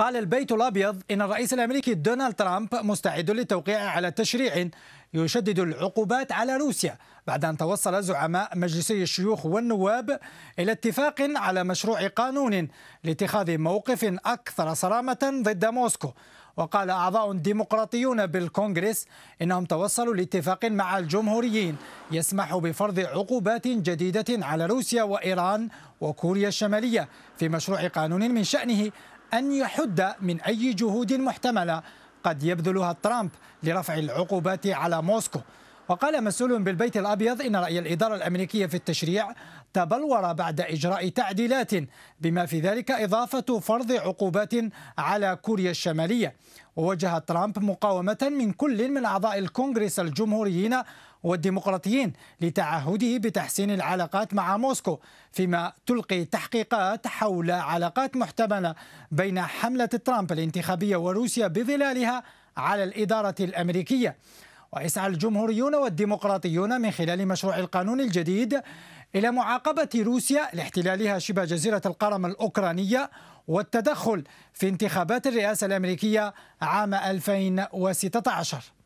قال البيت الابيض ان الرئيس الامريكي دونالد ترامب مستعد للتوقيع على تشريع يشدد العقوبات على روسيا بعد ان توصل زعماء مجلسي الشيوخ والنواب الى اتفاق على مشروع قانون لاتخاذ موقف اكثر صرامه ضد موسكو وقال أعضاء ديمقراطيون بالكونغرس إنهم توصلوا لاتفاق مع الجمهوريين يسمح بفرض عقوبات جديدة على روسيا وإيران وكوريا الشمالية في مشروع قانون من شأنه أن يحد من أي جهود محتملة قد يبذلها ترامب لرفع العقوبات على موسكو وقال مسؤول بالبيت الأبيض إن رأي الإدارة الأمريكية في التشريع تبلور بعد إجراء تعديلات بما في ذلك إضافة فرض عقوبات على كوريا الشمالية ووجه ترامب مقاومة من كل من أعضاء الكونغرس الجمهوريين والديمقراطيين لتعهده بتحسين العلاقات مع موسكو فيما تلقي تحقيقات حول علاقات محتملة بين حملة ترامب الانتخابية وروسيا بظلالها على الإدارة الأمريكية ويسعى الجمهوريون والديمقراطيون من خلال مشروع القانون الجديد إلى معاقبة روسيا لاحتلالها شبه جزيرة القرم الأوكرانية والتدخل في انتخابات الرئاسة الأمريكية عام 2016